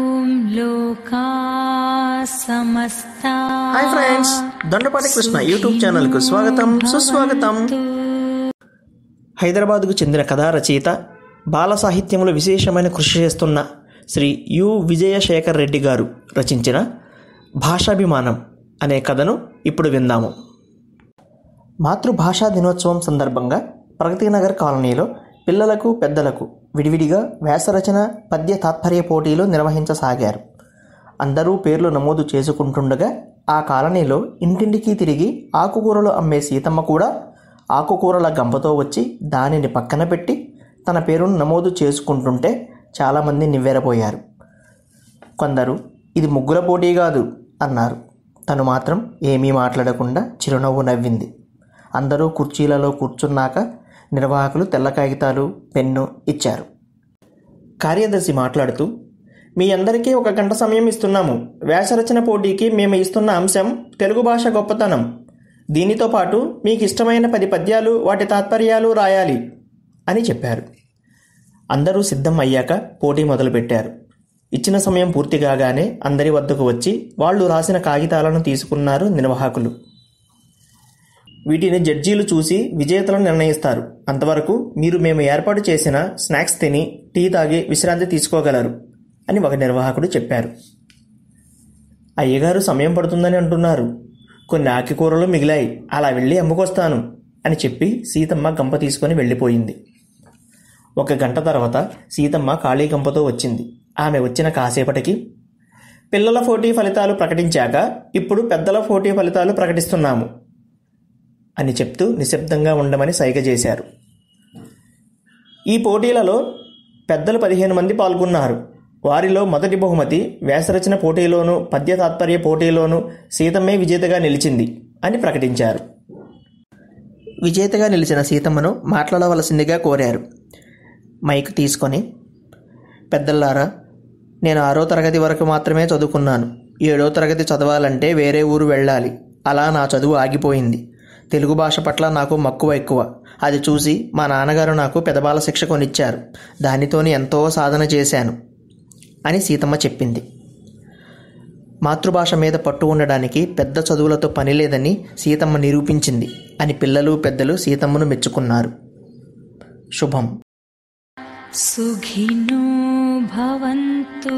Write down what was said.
hi friends Dondapati Krishna YouTube ఛానల్కు స్వాగతం సుస్వాగతం హైదరాబాద్కు చెందిన కథా రచయిత బాల సాహిత్యంలో విశేషమైన కృషి చేస్తున్న శ్రీ యు విజయశేఖర్ రెడ్డి గారు రచించిన భాషాభిమానం అనే కథను ఇప్పుడు విందాము మాతృభాషా దినోత్సవం సందర్భంగా ప్రగతి నగర్ కాలనీలో పిల్లలకు పెద్దలకు విడివిడిగా వ్యాసరచన పద్య తాత్పర్య పోటీలు నిర్వహించసాగారు అందరూ పేర్లు నమోదు చేసుకుంటుండగా ఆ కాలనీలో ఇంటింటికి తిరిగి ఆకుకూరలు అమ్మే సీతమ్మ కూడా ఆకుకూరల గంపతో వచ్చి దానిని పక్కన పెట్టి తన పేరును నమోదు చేసుకుంటుంటే చాలామంది నివ్వెరపోయారు కొందరు ఇది ముగ్గుల పోటీ కాదు అన్నారు తను మాత్రం ఏమీ మాట్లాడకుండా చిరునవ్వు నవ్వింది అందరూ కుర్చీలలో కూర్చున్నాక నిర్వాహకులు తెల్ల కాగితాలు పెన్ను ఇచ్చారు కార్యదర్శి మాట్లాడుతూ మీ అందరికీ ఒక గంట సమయం ఇస్తున్నాము వ్యాసరచన పోటీకి మేము ఇస్తున్న అంశం తెలుగు భాష గొప్పతనం దీనితో పాటు మీకు ఇష్టమైన పది పద్యాలు వాటి తాత్పర్యాలు రాయాలి అని చెప్పారు అందరూ సిద్ధం అయ్యాక పోటీ మొదలుపెట్టారు ఇచ్చిన సమయం పూర్తి కాగానే అందరి వద్దకు వచ్చి వాళ్ళు రాసిన కాగితాలను తీసుకున్నారు నిర్వాహకులు వీటిని జడ్జీలు చూసి విజేతలను నిర్ణయిస్తారు అంతవరకు మీరు మేము ఏర్పాటు చేసిన స్నాక్స్ తిని టీ తాగి విశ్రాంతి తీసుకోగలరు అని ఒక నిర్వాహకుడు చెప్పారు అయ్యగారు సమయం పడుతుందని అంటున్నారు కొన్ని ఆకుకూరలు మిగిలాయి అలా వెళ్ళి అమ్ముకొస్తాను అని చెప్పి సీతమ్మ గంప తీసుకొని వెళ్ళిపోయింది ఒక గంట తర్వాత సీతమ్మ ఖాళీ గంపతో వచ్చింది ఆమె వచ్చిన కాసేపటికి పిల్లల పోటీ ఫలితాలు ప్రకటించాక ఇప్పుడు పెద్దల పోటీ ఫలితాలు ప్రకటిస్తున్నాము అని చెప్తూ నిశ్శబ్దంగా ఉండమని సైగ చేశారు ఈ పోటీలలో పెద్దలు పదిహేను మంది పాల్గొన్నారు వారిలో మొదటి బహుమతి వ్యాసరచన పోటీలోనూ పద్య తాత్పర్య పోటీలోనూ సీతమ్మే విజేతగా నిలిచింది అని ప్రకటించారు విజేతగా నిలిచిన సీతమ్మను మాట్లాడవలసిందిగా కోరారు మైక్ తీసుకొని పెద్దలారా నేను ఆరో తరగతి వరకు మాత్రమే చదువుకున్నాను ఏడో తరగతి చదవాలంటే వేరే ఊరు వెళ్ళాలి అలా నా చదువు ఆగిపోయింది తెలుగు భాష పట్ల నాకు మక్కువ ఎక్కువ అది చూసి మా నాన్నగారు నాకు పెదబాల శిక్ష కొనిచ్చారు దానితోని ఎంతో సాధన చేశాను అని సీతమ్మ చెప్పింది మాతృభాష మీద పట్టు ఉండడానికి పెద్ద చదువులతో పని లేదని సీతమ్మ నిరూపించింది అని పిల్లలు పెద్దలు సీతమ్మను మెచ్చుకున్నారు శుభం సుఖినో భవంతో